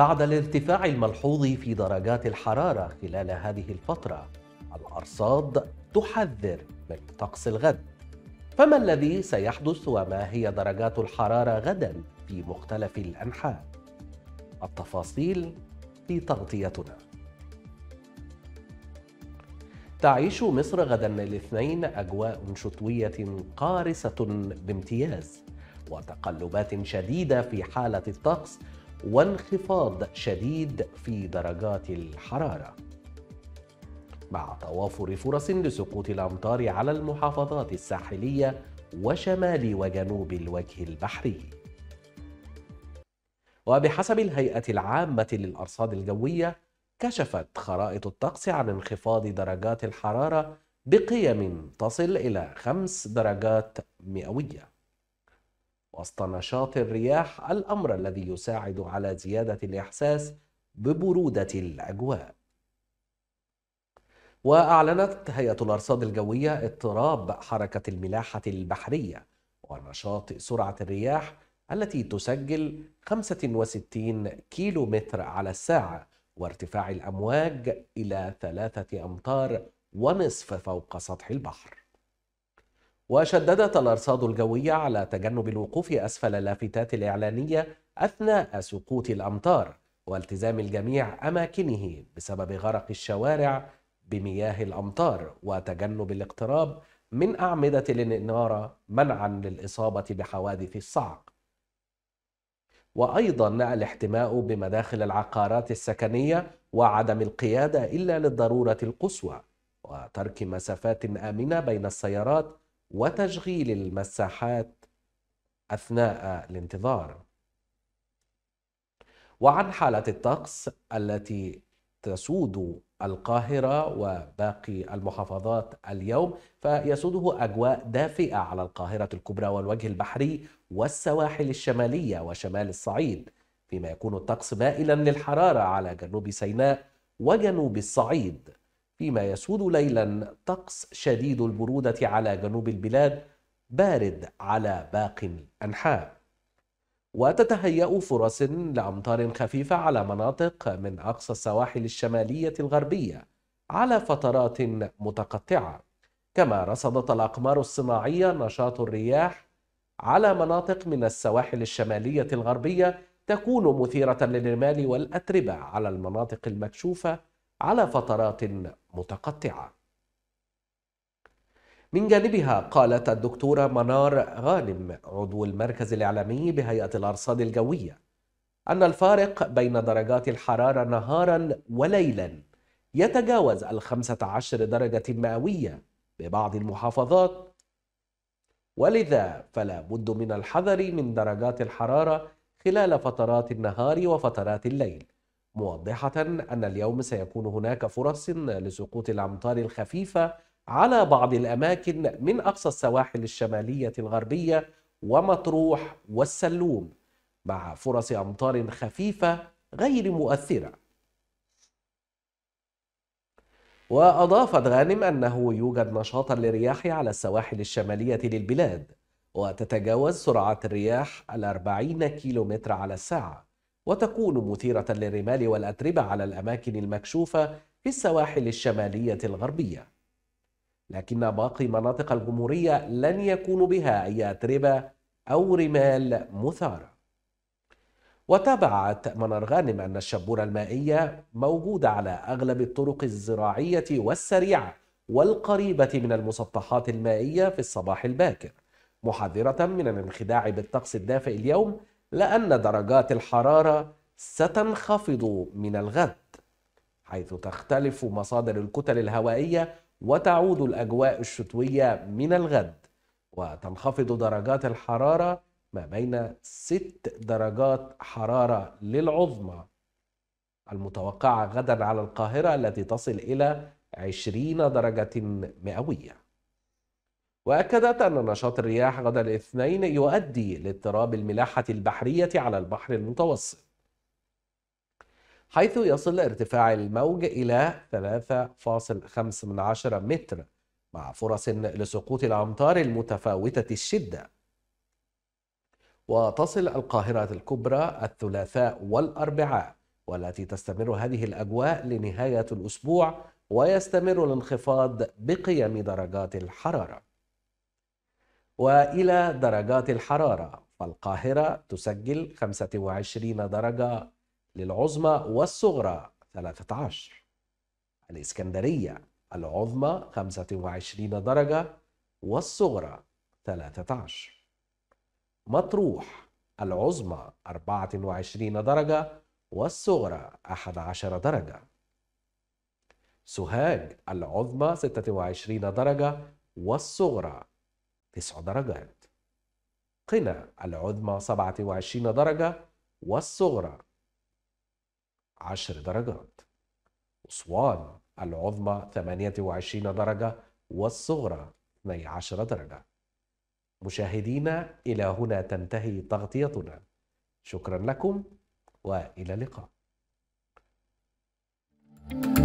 بعد الارتفاع الملحوظ في درجات الحرارة خلال هذه الفترة الأرصاد تحذر من طقس الغد فما الذي سيحدث وما هي درجات الحرارة غدا في مختلف الأنحاء؟ التفاصيل في تغطيتنا تعيش مصر غدا الاثنين أجواء شتوية قارسة بامتياز وتقلبات شديدة في حالة الطقس وانخفاض شديد في درجات الحراره مع توافر فرص لسقوط الامطار على المحافظات الساحليه وشمال وجنوب الوجه البحري وبحسب الهيئه العامه للارصاد الجويه كشفت خرائط الطقس عن انخفاض درجات الحراره بقيم تصل الى خمس درجات مئويه وسط نشاط الرياح الأمر الذي يساعد على زيادة الإحساس ببرودة الأجواء وأعلنت هيئة الأرصاد الجوية اضطراب حركة الملاحة البحرية ونشاط سرعة الرياح التي تسجل 65 كيلو متر على الساعة وارتفاع الأمواج إلى ثلاثة أمتار ونصف فوق سطح البحر وشددت الأرصاد الجوية على تجنب الوقوف أسفل اللافتات الإعلانية أثناء سقوط الأمطار والتزام الجميع أماكنه بسبب غرق الشوارع بمياه الأمطار وتجنب الاقتراب من أعمدة الإنارة منعا للإصابة بحوادث الصعق وأيضا الاحتماء بمداخل العقارات السكنية وعدم القيادة إلا للضرورة القصوى وترك مسافات آمنة بين السيارات وتشغيل المساحات اثناء الانتظار وعن حاله الطقس التي تسود القاهرة وباقي المحافظات اليوم فيسوده أجواء دافئة على القاهرة الكبرى والوجه البحري والسواحل الشمالية وشمال الصعيد فيما يكون الطقس مائلا للحرارة على جنوب سيناء وجنوب الصعيد فيما يسود ليلا طقس شديد البرودة على جنوب البلاد بارد على باقي الأنحاء وتتهيأ فرص لأمطار خفيفة على مناطق من أقصى السواحل الشمالية الغربية على فترات متقطعة كما رصدت الأقمار الصناعية نشاط الرياح على مناطق من السواحل الشمالية الغربية تكون مثيرة للرمال والأتربة على المناطق المكشوفة على فترات متقطعه من جانبها قالت الدكتورة منار غانم عضو المركز الإعلامي بهيئة الأرصاد الجوية أن الفارق بين درجات الحرارة نهارا وليلا يتجاوز الخمسة عشر درجة مئوية ببعض المحافظات ولذا فلا بد من الحذر من درجات الحرارة خلال فترات النهار وفترات الليل موضحة أن اليوم سيكون هناك فرص لسقوط الأمطار الخفيفة على بعض الأماكن من أقصى السواحل الشمالية الغربية ومطروح والسلوم مع فرص أمطار خفيفة غير مؤثرة وأضافت غانم أنه يوجد نشاط للرياح على السواحل الشمالية للبلاد وتتجاوز سرعة الرياح الأربعين كيلومتر على الساعة وتكون مثيرة للرمال والأتربة على الأماكن المكشوفة في السواحل الشمالية الغربية لكن باقي مناطق الجمهورية لن يكون بها أي أتربة أو رمال مثارة وتابعت منار غانم أن الشبورة المائية موجودة على أغلب الطرق الزراعية والسريعة والقريبة من المسطحات المائية في الصباح الباكر محذرة من الانخداع بالطقس الدافئ اليوم لأن درجات الحرارة ستنخفض من الغد حيث تختلف مصادر الكتل الهوائية وتعود الأجواء الشتوية من الغد وتنخفض درجات الحرارة ما بين 6 درجات حرارة للعظمى المتوقعة غدا على القاهرة التي تصل إلى 20 درجة مئوية وأكدت أن نشاط الرياح غدا الاثنين يؤدي لاضطراب الملاحة البحرية على البحر المتوسط حيث يصل ارتفاع الموج إلى 3.5 متر مع فرص لسقوط الأمطار المتفاوتة الشدة وتصل القاهرة الكبرى الثلاثاء والأربعاء والتي تستمر هذه الأجواء لنهاية الأسبوع ويستمر الانخفاض بقيم درجات الحراره والى درجات الحراره فالقاهره تسجل 25 درجه للعظمى والصغرى 13 الاسكندريه العظمى 25 درجه والصغرى 13 مطروح العظمى 24 درجه والصغرى 11 درجه سوهاج العظمى 26 درجه والصغرى تسع درجات قنا العظمى 27 درجة والصغرى 10 درجات أسوان العظمى 28 درجة والصغرى 12 درجة مشاهدينا إلى هنا تنتهي تغطيتنا شكرا لكم وإلى اللقاء thank you